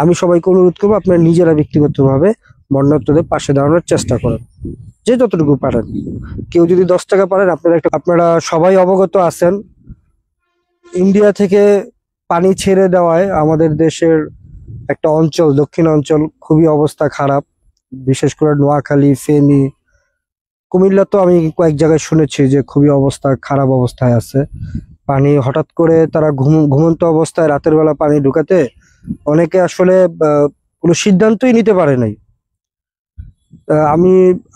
আমি সবাইকে অনুরোধ করবো আপনারা নিজেরা ব্যক্তিগতভাবে বন্যার্থদের পাশে দাঁড়ানোর চেষ্টা করেন যে যতটুকু পারেন কেউ যদি দশ টাকা পারেন আপনারা একটা আপনারা সবাই অবগত আছেন ইন্ডিয়া থেকে পানি ছেড়ে দেওয়ায় আমাদের দেশের একটা অঞ্চল দক্ষিণ অঞ্চল খুবই অবস্থা খারাপ বিশেষ করে নোয়াখালী ফেনী কুমিল্লা তো আমি কয়েক জায়গায় শুনেছি যে খুবই অবস্থা খারাপ অবস্থায় আছে পানি হঠাৎ করে তারা ঘুম ঘুমন্ত অবস্থায় রাতের বেলা পানি ঢুকাতে অনেকে আসলে কোনো সিদ্ধান্তই নিতে পারে নাই আমি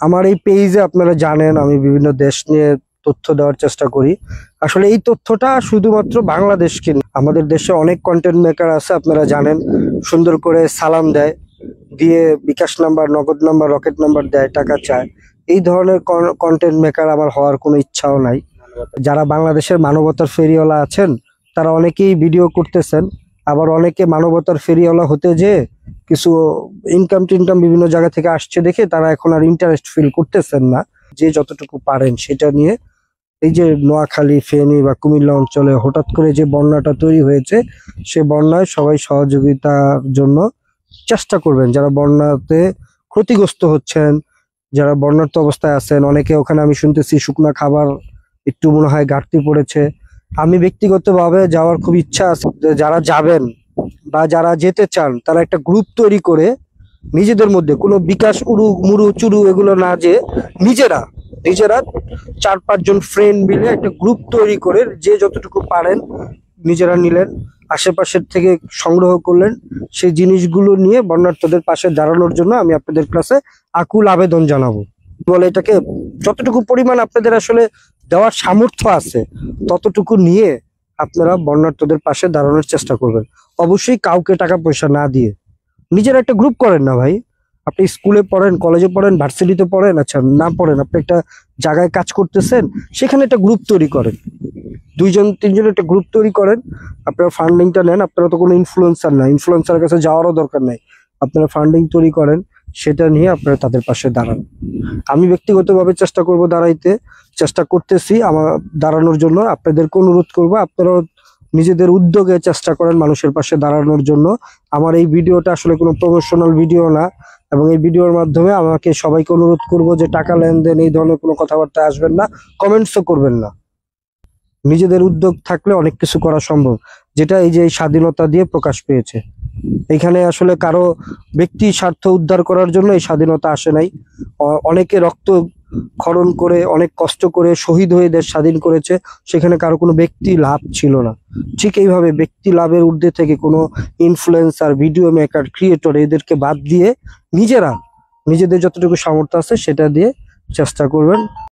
আমার এই পেজে আপনারা জানেন আমি বিভিন্ন দেশ নিয়ে তথ্য দেওয়ার চেষ্টা করি আসলে এই তথ্যটা শুধুমাত্র বাংলাদেশকে আমাদের দেশে অনেক কন্টেন্ট মেকার আছে আপনারা জানেন সুন্দর করে সালাম দেয় দিয়ে bKash number Nagad number Rocket number দেয় টাকা চায় এই ধরনের কন্টেন্ট মেকার আমার হওয়ার কোনো ইচ্ছাও নাই যারা বাংলাদেশের মানবতার ফেরিওয়ালা আছেন তারা অনেকেই ভিডিও করতেছেন আবার অনেকে মানবতার ফেরিওয়ালা হতে যে কিছু ইনকাম টিনকাম বিভিন্ন জায়গা থেকে আসছে দেখে তারা এখন আর ইন্টারেস্ট ফিল করতেছেন না যে যতটুকু পারেন সেটা নিয়ে এই যে নোয়াখালী ফেনী বা কুমিল্লা অঞ্চলে হঠাৎ করে যে বন্যাটা তৈরি হয়েছে সে বন্যায় সবাই সহযোগিতার জন্য চেষ্টা করবেন যারা বন্যাতে ক্ষতিগ্রস্ত হচ্ছেন যারা বন্যার্ত অবস্থায় আছেন অনেকে ওখানে আমি শুনতেছি শুকনা খাবার একটু মনে হয় ঘাটতি পড়েছে আমি ব্যক্তিগতভাবে যাওয়ার খুব ইচ্ছা আছে যারা যাবেন বা যারা যেতে চান তারা একটা গ্রুপ তৈরি করে নিজেদের মধ্যে কোনো বিকাশ উড়ু মুড়ু চুরু এগুলো না যে নিজেরা নিজেরা চার পাঁচজন ফ্রেন্ড মিলে একটা গ্রুপ তৈরি করে যে যতটুকু পারেন নিজেরা নিলেন আশেপাশের থেকে সংগ্রহ করলেন সেই জিনিসগুলো নিয়ে বর্ণার্থদের পাশে দাঁড়ানোর জন্য আমি আপনাদের ক্লাসে আকুল আবেদন জানাবো বলে এটাকে যতটুকু পরিমাণ আপনাদের আসলে দেওয়ার সামর্থ্য আছে ততটুকু নিয়ে আপনারা বর্ণার্থদের পাশে দাঁড়ানোর চেষ্টা করবেন অবশ্যই কাউকে টাকা পয়সা না দিয়ে নিজের একটা গ্রুপ করেন না ভাই আপনি স্কুলে পড়েন কলেজে পড়েন ভার্সিটিতে পড়েন আচ্ছা না পড়েন আপনি একটা জায়গায় কাজ করতেছেন সেখানে একটা গ্রুপ তৈরি করেন দুইজন তিনজন একটা গ্রুপ তৈরি করেন আপনারা ফান্ডিংটা নেন আপনারা তো কোনো ইনফ্লুয়েন্সার না ইনফ্লুয়েন্সার কাছে যাওয়ারও দরকার নাই আপনারা ফান্ডিং তৈরি করেন সেটা নিয়ে আপনারা তাদের পাশে দাঁড়ান আমি ব্যক্তিগতভাবে চেষ্টা করব দাঁড়াইতে চেষ্টা করতেছি আমার দাঁড়ানোর জন্য আপনাদেরকে অনুরোধ করব আপনারাও নিজেদের উদ্যোগে চেষ্টা করেন মানুষের পাশে দাঁড়ানোর জন্য আমার এই ভিডিওটা আসলে কোনো প্রমোশনাল ভিডিও না এবং এই ভিডিওর মাধ্যমে আমাকে সবাইকে অনুরোধ করব যে টাকা লেনদেন এই ধরনের কোনো কথাবার্তা আসবেন না কমেন্টসও করবেন না নিজেদের উদ্যোগ থাকলে অনেক কিছু করা সম্ভব যেটা এই যে স্বাধীনতা দিয়ে প্রকাশ পেয়েছে এখানে আসলে কারো ব্যক্তি স্বার্থ উদ্ধার করার জন্য এই স্বাধীনতা আসে নাই অনেকে রক্ত খরণ করে অনেক কষ্ট করে শহীদ হয়ে দেশ স্বাধীন করেছে সেখানে কারো কোনো ব্যক্তি লাভ ছিল না ঠিক এইভাবে ব্যক্তি লাভের উর্ধে থেকে কোনো ইনফ্লুয়েন্সার ভিডিও মেকার ক্রিয়েটর এদেরকে বাদ দিয়ে নিজেরা নিজেদের যতটুকু সামর্থ্য আছে সেটা দিয়ে চেষ্টা করবেন